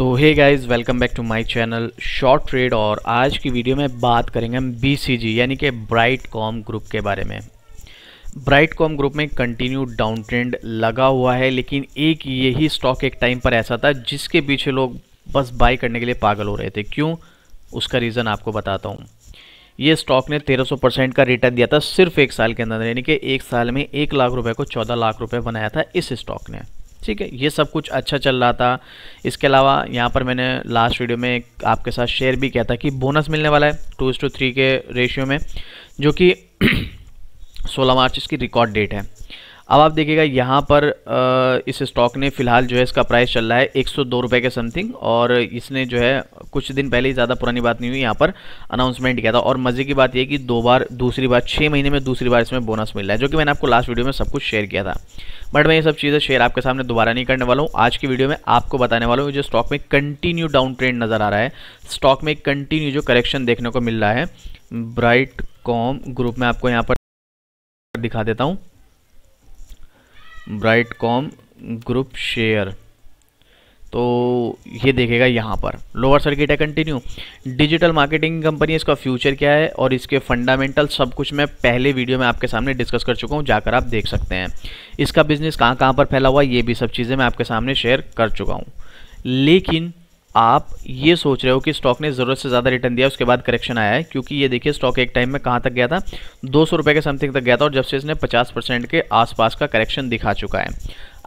तो hey guys welcome back to my channel short trade और आज की वीडियो में बात करेंगे हम बीसीजी यानी कि ब्राइट कॉम ग्रुप के बारे में ब्राइट कॉम ग्रुप में कंटिन्यू डाउन ट्रेंड लगा हुआ है लेकिन एक यही स्टॉक एक टाइम पर ऐसा था जिसके पीछे लोग बस बाई करने के लिए पागल हो रहे थे क्यों उसका रीज़न आपको बताता हूँ ये स्टॉक ने 1300 परसेंट का रिटर्न दिया था सिर्फ एक साल के अंदर यानी कि एक साल में एक लाख रुपए को चौदह लाख रुपए बनाया था इस स्टॉक ने ठीक है ये सब कुछ अच्छा चल रहा था इसके अलावा यहाँ पर मैंने लास्ट वीडियो में आपके साथ शेयर भी किया था कि बोनस मिलने वाला है टू टू थ्री के रेशियो में जो कि 16 मार्च इसकी रिकॉर्ड डेट है अब आप देखिएगा यहाँ पर इस स्टॉक ने फ़िलहाल जो है इसका प्राइस चल रहा है एक सौ के समथिंग और इसने जो है कुछ दिन पहले ही ज़्यादा पुरानी बात नहीं हुई यहाँ पर अनाउंसमेंट किया था और मज़े की बात यह कि दो बार दूसरी बार छः महीने में दूसरी बार इसमें बोनस मिल रहा है जो कि मैंने आपको लास्ट वीडियो में सब कुछ शेयर किया था बट मैं ये सब चीज़ें शेयर आपके सामने दोबारा नहीं करने वाला हूँ आज की वीडियो में आपको बताने वाला हूँ जो स्टॉक में कंटिन्यू डाउन ट्रेंड नज़र आ रहा है स्टॉक में कंटिन्यू जो करेक्शन देखने को मिल रहा है ब्राइट कॉम ग्रुप में आपको यहाँ पर दिखा देता हूँ ब्राइट कॉम ग्रुप शेयर तो ये देखेगा यहाँ पर लोअर सर्किट है कंटिन्यू डिजिटल मार्केटिंग कंपनी इसका फ्यूचर क्या है और इसके फंडामेंटल सब कुछ मैं पहले वीडियो में आपके सामने डिस्कस कर चुका हूँ जाकर आप देख सकते हैं इसका बिजनेस कहाँ कहाँ पर फैला हुआ ये भी सब चीज़ें मैं आपके सामने शेयर कर चुका हूँ लेकिन आप ये सोच रहे हो कि स्टॉक ने ज़रूरत से ज़्यादा रिटर्न दिया उसके बाद करेक्शन आया है क्योंकि ये देखिए स्टॉक एक टाइम में कहाँ तक गया था दो सौ रुपये के समथिंग तक गया था और जब से इसने पचास परसेंट के आसपास का करेक्शन दिखा चुका है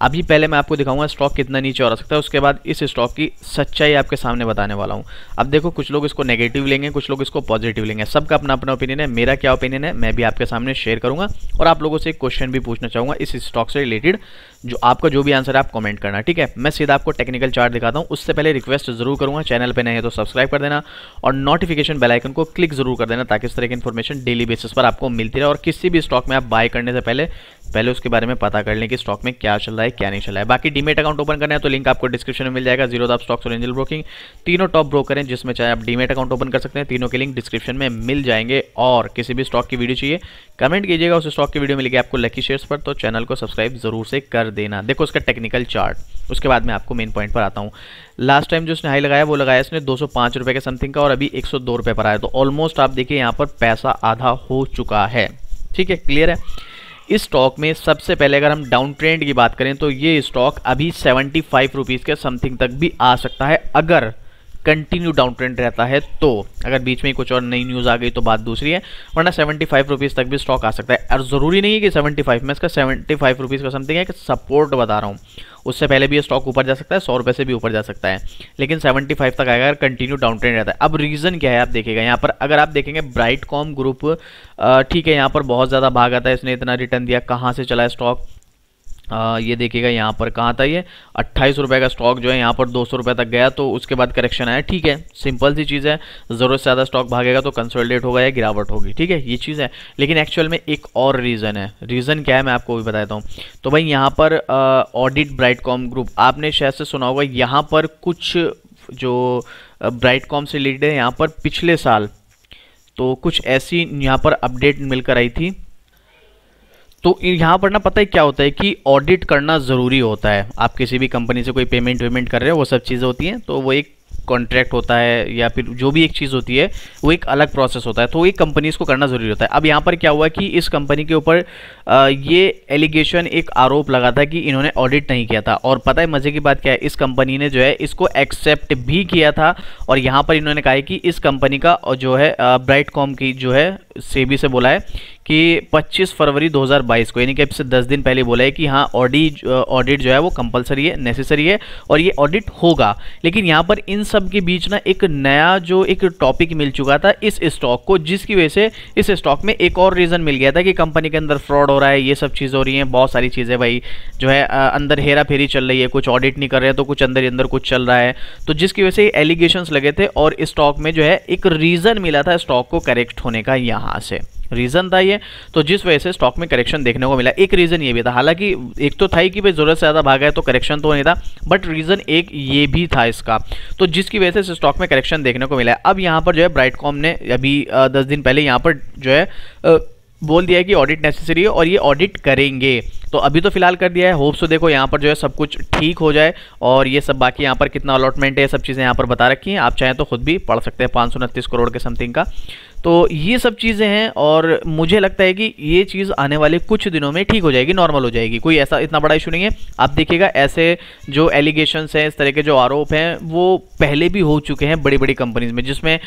अभी पहले मैं आपको दिखाऊंगा स्टॉक कितना नीचे और आ सकता है उसके बाद इस स्टॉक की सच्चाई आपके सामने बताने वाला हूँ अब देखो कुछ लोग इसको नेगेटिव लेंगे कुछ लोग इसको पॉजिटिव लेंगे सबका अपना अपना ओपिनियन है मेरा क्या ओपिनियन है मैं भी आपके सामने शेयर करूंगा और आप लोगों से एक क्वेश्चन भी पूछना चाहूंगा इस स्टॉक से रिलेटेड जो आपका जो भी आंसर है आप कमेंट करना ठीक है मैं सीधा आपको टेक्निकल चार्ट दिखाता हूँ उससे पहले रिक्वेस्ट जरूर करूँगा चैनल पर नहीं है तो सब्सक्राइब कर देना और नोटिफिकेशन बेलाइकन को क्लिक जरूर कर देना ताकि इस तरह की इन्फॉर्मेशन डेली बेसिस पर आपको मिलती रहे और किसी भी स्टॉक में आप बाय करने से पहले पहले उसके बारे में पता कर लें कि स्टॉक में क्या चल रहा है क्या नहीं चल रहा है बाकी डीमेट अकाउंट ओपन करना है तो लिंक आपको डिस्क्रिप्शन में मिल जाएगा जीरो आप स्टॉक्स और एंजल ब्रोकिंग तीनों टॉप ब्रोकर हैं जिसमें चाहे आप डीमेट अकाउंट ओपन कर सकते हैं तीनों के लिंक डिस्क्रिप्शन में मिल जाएंगे और किसी भी स्टॉक की वीडियो चाहिए कमेंट कीजिएगा उस स्टॉक की वीडियो मिलेगी आपको लकी शेयर्स पर तो चैनल को सब्सक्राइब जरूर से कर देना देखो उसका टेक्निकल चार्ट उसके बाद मैं आपको मेन पॉइंट पर आता हूँ लास्ट टाइम जो उसने हाई लगाया वो लगाया इसने दो सौ के समथिंग का और अभी एक सौ पर आया तो ऑलमोस्ट आप देखिए यहाँ पर पैसा आधा हो चुका है ठीक है क्लियर है इस स्टॉक में सबसे पहले अगर हम डाउन ट्रेंड की बात करें तो ये स्टॉक अभी सेवेंटी फाइव रुपीज़ के समथिंग तक भी आ सकता है अगर कंटिन्यू डाउन ट्रेंड रहता है तो अगर बीच में कुछ और नई न्यूज़ आ गई तो बात दूसरी है वरना सेवेंटी फाइव रुपीज़ तक भी स्टॉक आ सकता है और ज़रूरी नहीं है कि सेवेंटी फाइव में इसका सेवेंटी फाइव रुपीज़ का समथिंग है कि सपोर्ट बता रहा हूँ उससे पहले भी ये स्टॉक ऊपर जा सकता है सौ रुपये से भी ऊपर जा सकता है लेकिन सेवेंटी फाइव तक आएगा अगर कंटिन्यू डाउन ट्रेंड रहता है अब रीज़न क्या है आप देखेगा यहाँ पर अगर आप देखेंगे ब्राइट कॉम ग्रुप ठीक है यहाँ पर बहुत ज़्यादा भाग आता है इसने इतना रिटर्न दिया कहाँ से चला है स्टॉक आ, ये देखिएगा यहाँ पर कहाँ था ये अट्ठाईस रुपये का स्टॉक जो है यहाँ पर दो सौ रुपये तक गया तो उसके बाद करेक्शन आया ठीक है सिंपल सी चीज़ है ज़रूरत से ज़्यादा स्टॉक भागेगा तो कंसोलिडेट होगा या गिरावट होगी ठीक है ये चीज़ है लेकिन एक्चुअल में एक और रीज़न है रीज़न क्या है मैं आपको भी बताता हूँ तो भाई यहाँ पर ऑडिट ब्राइट ग्रुप आपने शायद से सुना होगा यहाँ पर कुछ जो ब्राइट से रिलेटेड है यहाँ पर पिछले साल तो कुछ ऐसी यहाँ पर अपडेट मिलकर आई थी तो यहाँ पर ना पता है क्या होता है कि ऑडिट करना ज़रूरी होता है आप किसी भी कंपनी से कोई पेमेंट वेमेंट कर रहे हो वो सब चीज़ें होती हैं तो वो एक कॉन्ट्रैक्ट होता है या फिर जो भी एक चीज़ होती है वो एक अलग प्रोसेस होता है तो एक कंपनी इसको करना ज़रूरी होता है अब यहाँ पर क्या हुआ कि इस कंपनी के ऊपर ये एलिगेशन एक आरोप लगा था कि इन्होंने ऑडिट नहीं किया था और पता है मज़े की बात क्या है इस कंपनी ने जो है इसको एक्सेप्ट भी किया था और यहाँ पर इन्होंने कहा कि इस कंपनी का जो है ब्राइट कॉम की जो है सेबी से बोला है कि 25 फरवरी 2022 को यानी कि अब से 10 दिन पहले बोला है कि हाँ ऑडिट ऑडिट जो है वो कंपलसरी है नेसेसरी है और ये ऑडिट होगा लेकिन यहाँ पर इन सब के बीच ना एक नया जो एक टॉपिक मिल चुका था इस स्टॉक को जिसकी वजह से इस स्टॉक में एक और रीज़न मिल गया था कि कंपनी के अंदर फ्रॉड हो रहा है ये सब चीज़ हो रही हैं बहुत सारी चीज़ें भाई जो है अंदर हेरा फेरी चल रही है कुछ ऑडिट नहीं कर रहे हैं तो कुछ अंदर ही अंदर कुछ चल रहा है तो जिसकी वजह से एलिगेशन लगे थे और स्टॉक में जो है एक रीज़न मिला था स्टॉक को करेक्ट होने का यहाँ कहाँ से रीज़न था ये तो जिस वजह से स्टॉक में करेक्शन देखने को मिला एक रीज़न ये भी था हालांकि एक तो था ही कि भाई ज़रूरत से ज़्यादा भागा है तो करेक्शन तो नहीं था बट रीज़न एक ये भी था इसका तो जिसकी वजह से स्टॉक में करेक्शन देखने को मिला अब यहाँ पर जो है ब्राइटकॉम ने अभी दस दिन पहले यहाँ पर जो है बोल दिया है कि ऑडिट नेसेसरी है और ये ऑडिट करेंगे तो अभी तो फिलहाल कर दिया है होप सो तो देखो यहाँ पर जो है सब कुछ ठीक हो जाए और ये सब बाकी यहाँ पर कितना अलॉटमेंट है सब चीज़ें यहाँ पर बता रखी हैं आप चाहें तो खुद भी पढ़ सकते हैं पाँच करोड़ के समथिंग का तो ये सब चीज़ें हैं और मुझे लगता है कि ये चीज़ आने वाले कुछ दिनों में ठीक हो जाएगी नॉर्मल हो जाएगी कोई ऐसा इतना बड़ा इशू नहीं है आप देखिएगा ऐसे जो एलिगेशंस हैं इस तरह के जो आरोप हैं वो पहले भी हो चुके हैं बड़ी बड़ी कंपनीज़ में जिसमें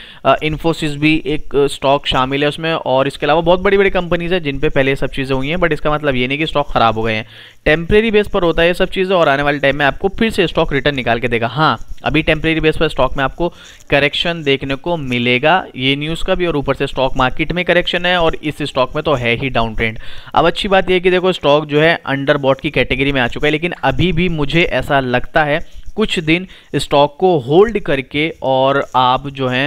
इन्फोसिस भी एक स्टॉक शामिल है उसमें और इसके अलावा बहुत बड़ी बड़ी कंपनीज़ हैं जिन पर पहले सब चीज़ें हुई हैं बट इसका मतलब ये नहीं कि स्टॉक ख़राब हो गए हैं टेम्प्रेरी बेस पर होता है ये सब चीज़ें और आने वाले टाइम में आपको फिर से स्टॉक रिटर्न निकाल के देगा हाँ अभी टेम्प्रेरी बेस पर स्टॉक में आपको करेक्शन देखने को मिलेगा ये न्यूज़ का भी और ऊपर से स्टॉक मार्केट में करेक्शन है और इस स्टॉक में तो है ही डाउन ट्रेंड अब अच्छी बात यह कि देखो स्टॉक जो है अंडर बॉट की कैटेगरी में आ चुका है लेकिन अभी भी मुझे ऐसा लगता है कुछ दिन स्टॉक को होल्ड करके और आप जो है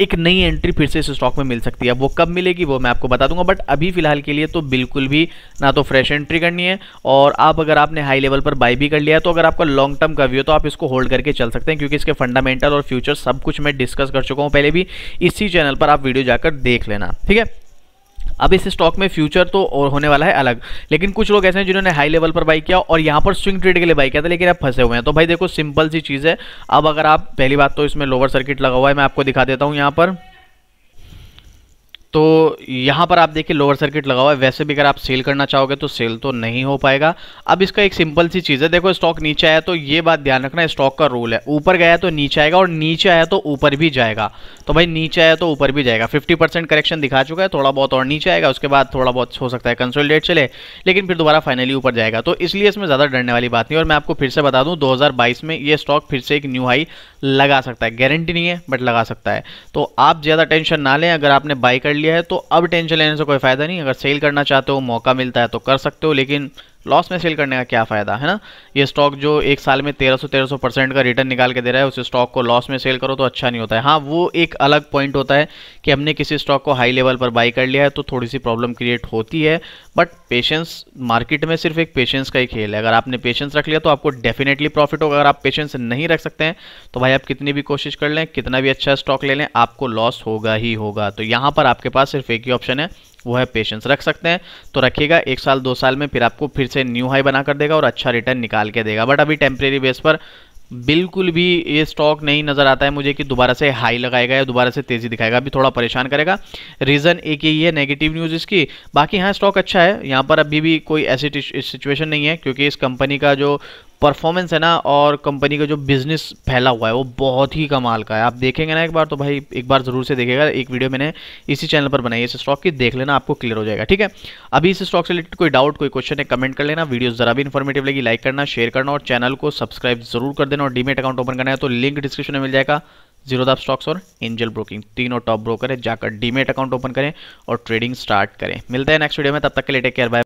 एक नई एंट्री फिर से इस स्टॉक में मिल सकती है वो कब मिलेगी वो मैं आपको बता दूंगा बट अभी फिलहाल के लिए तो बिल्कुल भी ना तो फ्रेश एंट्री करनी है और आप अगर आपने हाई लेवल पर बाई भी कर लिया है तो अगर आपका लॉन्ग टर्म का व्यू है तो आप इसको होल्ड करके चल सकते हैं क्योंकि इसके फंडामेंटल और फ्यूचर सब कुछ मैं डिस्कस कर चुका हूँ पहले भी इसी चैनल पर आप वीडियो जाकर देख लेना ठीक है अब इस स्टॉक में फ्यूचर तो और होने वाला है अलग लेकिन कुछ लोग ऐसे हैं जिन्होंने हाई लेवल पर बाई किया और यहाँ पर स्विंग ट्रेड के लिए बाई किया था लेकिन अब फंसे हुए हैं तो भाई देखो सिंपल सी चीज़ है अब अगर आप पहली बात तो इसमें लोअर सर्किट लगा हुआ है मैं आपको दिखा देता हूँ यहाँ पर तो यहाँ पर आप देखिए लोअर सर्किट लगा हुआ है वैसे भी अगर आप सेल करना चाहोगे तो सेल तो नहीं हो पाएगा अब इसका एक सिंपल सी चीज़ है देखो स्टॉक नीचे आया तो ये बात ध्यान रखना स्टॉक का रूल है ऊपर गया तो नीचे आएगा और नीचे आया तो ऊपर भी जाएगा तो भाई नीचे आया तो ऊपर भी जाएगा फिफ्टी करेक्शन दिखा चुका है थोड़ा बहुत और नीचे आएगा उसके बाद थोड़ा बहुत हो सकता है कंसोलिडेट चले लेकिन फिर दोबारा फाइनली ऊपर जाएगा तो इसलिए इसमें ज़्यादा डरने वाली बात नहीं और मैं आपको फिर से बता दूँ दो में ये स्टॉक फिर से एक न्यू हाई लगा सकता है गारंटी नहीं है बट लगा सकता है तो आप ज़्यादा टेंशन ना लें अगर आपने बाई कर लिया है तो अब टेंशन लेने से कोई फ़ायदा नहीं अगर सेल करना चाहते हो मौका मिलता है तो कर सकते हो लेकिन लॉस में सेल करने का क्या फ़ायदा है ना ये स्टॉक जो एक साल में 1300-1300 परसेंट का रिटर्न निकाल के दे रहा है उस स्टॉक को लॉस में सेल करो तो अच्छा नहीं होता है हाँ वो एक अलग पॉइंट होता है कि हमने किसी स्टॉक को हाई लेवल पर बाई कर लिया है तो थोड़ी सी प्रॉब्लम क्रिएट होती है बट पेशेंस मार्केट में सिर्फ एक पेशेंस का ही खेल है अगर आपने पेशेंस रख लिया तो आपको डेफिनेटली प्रॉफिट होगा अगर आप पेशेंस नहीं रख सकते हैं तो भाई आप कितनी भी कोशिश कर लें कितना भी अच्छा स्टॉक ले लें आपको लॉस होगा ही होगा तो यहाँ पर आपके पास सिर्फ एक ही ऑप्शन है वो है पेशेंस रख सकते हैं तो रखिएगा एक साल दो साल में फिर आपको फिर से न्यू हाई बना कर देगा और अच्छा रिटर्न निकाल के देगा बट अभी टेम्प्रेरी बेस पर बिल्कुल भी ये स्टॉक नहीं नज़र आता है मुझे कि दोबारा से हाई लगाएगा या दोबारा से तेज़ी दिखाएगा अभी थोड़ा परेशान करेगा रीज़न एक यही है नेगेटिव न्यूज़ इसकी बाकी हाँ स्टॉक अच्छा है यहाँ पर अभी भी कोई ऐसी सिचुएशन नहीं है क्योंकि इस कंपनी का जो परफॉर्मेंस है ना और कंपनी का जो बिज़नेस फैला हुआ है वो बहुत ही कमाल का है आप देखेंगे ना एक बार तो भाई एक बार ज़रूर से देखेगा एक वीडियो मैंने इसी चैनल पर बनाई है इस स्टॉक की देख लेना आपको क्लियर हो जाएगा ठीक है अभी इस स्टॉक से रिलेटेड कोई डाउट कोई क्वेश्चन है कमेंट कर लेना वीडियो ज़रा भी इन्फॉर्मेटिव लगी लाइक करना शेयर करना और चैनल को सब्सक्राइब जरूर कर देना और डीमेट अकाउंट ओपन करना है तो लिंक डिस्क्रिप्शन में मिल जाएगा जीरो दाप स्टॉक्स और एंजल ब्रोकिंग तीनों टॉप ब्रोकर है जाकर डीमेट अकाउंट ओपन करें और ट्रेडिंग स्टार्ट करें मिलते हैं नेक्स्ट वीडियो में तब तक के लिए टेक केयर बाय